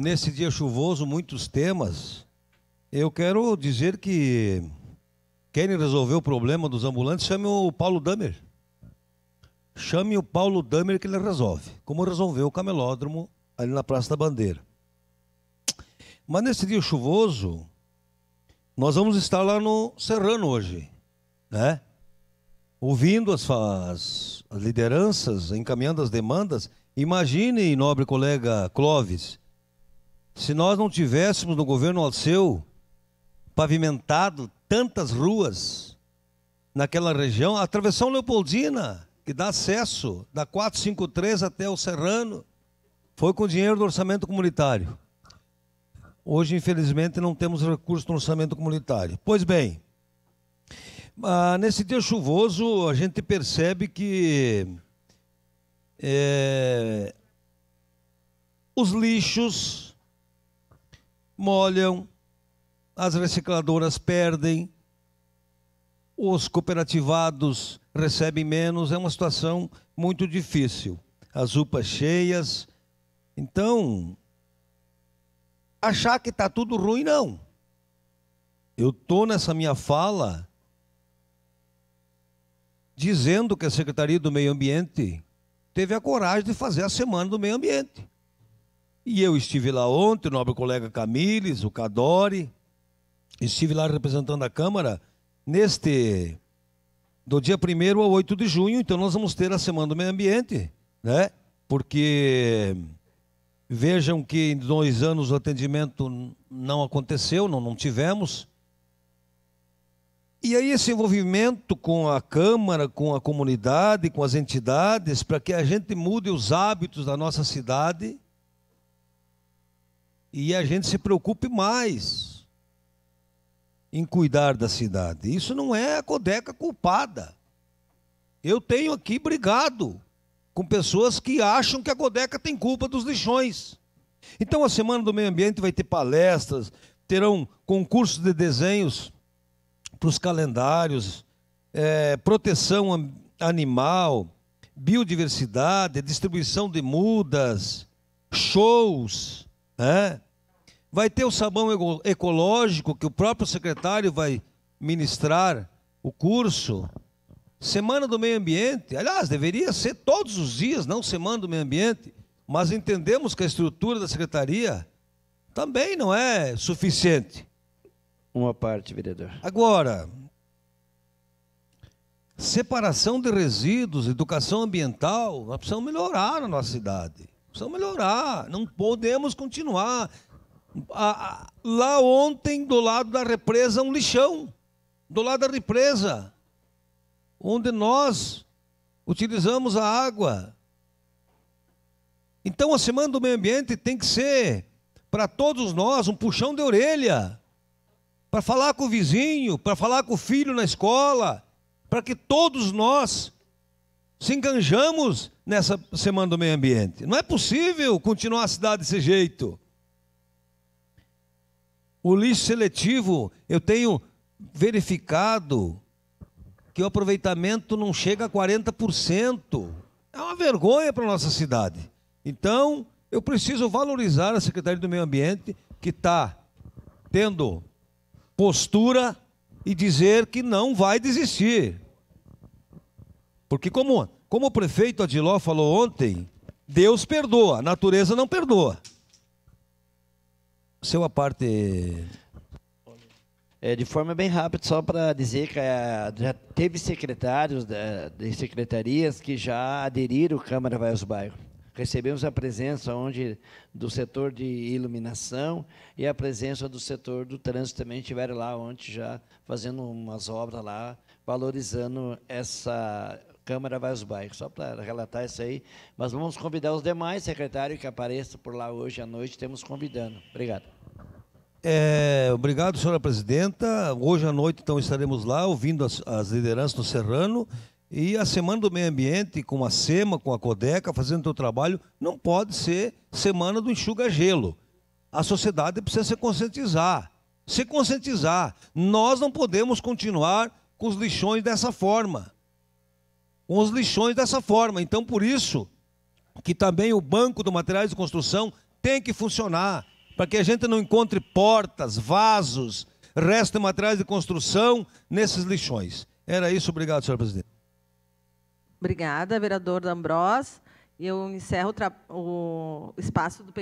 nesse dia chuvoso, muitos temas. Eu quero dizer que querem resolver o problema dos ambulantes, chame o Paulo Damer. Chame o Paulo Damer que ele resolve, como resolveu o camelódromo ali na Praça da Bandeira. Mas nesse dia chuvoso, nós vamos estar lá no Serrano hoje, né? Ouvindo as, as lideranças, encaminhando as demandas. Imagine, nobre colega Clóvis, se nós não tivéssemos no governo Alceu pavimentado tantas ruas naquela região, a Travessão Leopoldina, que dá acesso da 453 até o Serrano, foi com dinheiro do orçamento comunitário. Hoje, infelizmente, não temos recurso no orçamento comunitário. Pois bem, ah, nesse dia chuvoso, a gente percebe que é, os lixos molham, as recicladoras perdem, os cooperativados recebem menos, é uma situação muito difícil. As UPAs cheias. Então, achar que está tudo ruim, não. Eu estou nessa minha fala dizendo que a Secretaria do Meio Ambiente teve a coragem de fazer a Semana do Meio Ambiente. E eu estive lá ontem, o nobre colega Camilles o Cadori, estive lá representando a Câmara neste do dia 1 ao 8 de junho, então nós vamos ter a Semana do Meio Ambiente, né? Porque vejam que em dois anos o atendimento não aconteceu, não, não tivemos. E aí esse envolvimento com a Câmara, com a comunidade, com as entidades, para que a gente mude os hábitos da nossa cidade e a gente se preocupe mais em cuidar da cidade. Isso não é a Codeca culpada. Eu tenho aqui brigado com pessoas que acham que a Codeca tem culpa dos lixões. Então a Semana do Meio Ambiente vai ter palestras, terão concursos de desenhos para os calendários, é, proteção animal, biodiversidade, distribuição de mudas, shows, né? Vai ter o sabão ecológico, que o próprio secretário vai ministrar o curso. Semana do Meio Ambiente, aliás, deveria ser todos os dias, não Semana do Meio Ambiente, mas entendemos que a estrutura da secretaria também não é suficiente. Uma parte, vereador. Agora, separação de resíduos, educação ambiental, nós precisamos melhorar na nossa cidade. Precisamos melhorar, não podemos continuar a, a, lá ontem, do lado da represa, um lixão. Do lado da represa, onde nós utilizamos a água. Então, a Semana do Meio Ambiente tem que ser, para todos nós, um puxão de orelha. Para falar com o vizinho, para falar com o filho na escola, para que todos nós se enganjamos nessa Semana do Meio Ambiente. Não é possível continuar a cidade desse jeito. O lixo seletivo, eu tenho verificado que o aproveitamento não chega a 40%. É uma vergonha para a nossa cidade. Então, eu preciso valorizar a Secretaria do Meio Ambiente, que está tendo postura e dizer que não vai desistir. Porque, como, como o prefeito Adiló falou ontem, Deus perdoa, a natureza não perdoa. Seu a parte. É, de forma bem rápida, só para dizer que é, já teve secretários da, é, de secretarias que já aderiram Câmara Vai aos Bairros. Recebemos a presença onde do setor de iluminação e a presença do setor do trânsito também estiveram lá ontem já fazendo umas obras lá, valorizando essa Câmara Vaz Bairros. só para relatar isso aí. Mas vamos convidar os demais secretários que apareçam por lá hoje à noite, temos convidando. Obrigado. É, obrigado, senhora presidenta. Hoje à noite, então, estaremos lá ouvindo as, as lideranças do Serrano e a Semana do Meio Ambiente, com a SEMA, com a CODECA, fazendo o seu trabalho, não pode ser Semana do Enxuga-Gelo. A sociedade precisa se conscientizar. Se conscientizar. Nós não podemos continuar com os lixões dessa forma com os lixões dessa forma. Então, por isso que também o banco de materiais de construção tem que funcionar, para que a gente não encontre portas, vasos, restos de materiais de construção nesses lixões. Era isso, obrigado, senhora presidente. Obrigada, vereador D'Ambrós. Eu encerro o, o espaço do pequeno.